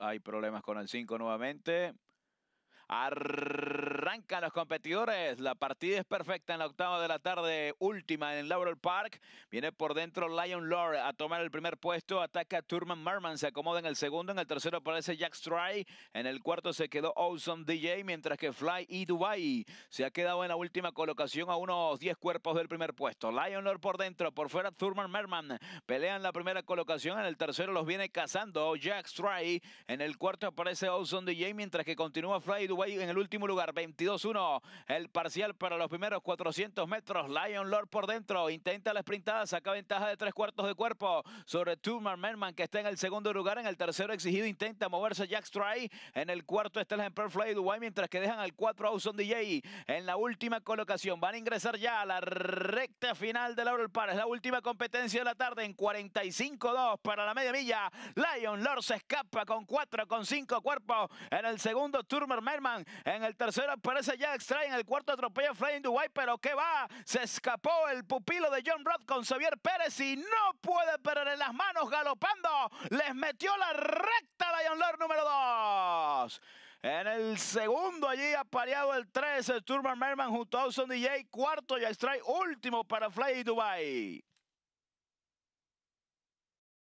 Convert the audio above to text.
Hay problemas con el 5 nuevamente. Arrancan los competidores. La partida es perfecta en la octava de la tarde, última en Laurel Park. Viene por dentro Lion Lord a tomar el primer puesto. Ataca Thurman Merman, se acomoda en el segundo. En el tercero aparece Jack Stry. En el cuarto se quedó Awesome DJ, mientras que Fly y Dubai se ha quedado en la última colocación a unos 10 cuerpos del primer puesto. Lion Lord por dentro, por fuera Thurman Merman. Pelean la primera colocación. En el tercero los viene cazando Jack Stry. En el cuarto aparece Awesome DJ, mientras que continúa Fly y Dubai en el último lugar, 22-1. El parcial para los primeros 400 metros. Lion Lord por dentro, intenta la sprintada, saca ventaja de tres cuartos de cuerpo sobre Turmer Merman, que está en el segundo lugar. En el tercero exigido, intenta moverse Jack Stry. En el cuarto está el Emperor Fly mientras que dejan al 4 Austin DJ en la última colocación. Van a ingresar ya a la recta final de Laurel Park. Es la última competencia de la tarde en 45-2 para la media milla. Lion Lord se escapa con 4, con 5 cuerpos en el segundo. Turmer Merman en el tercero aparece Jack Stray. En el cuarto atropella Flying Dubai. Pero qué va. Se escapó el pupilo de John Roth con Xavier Pérez. Y no puede perder en las manos galopando. Les metió la recta Lion Lord número 2. En el segundo allí apareado el 13. Turban Merman junto a Austin DJ. Cuarto Jack Stray. Último para Flying Dubai.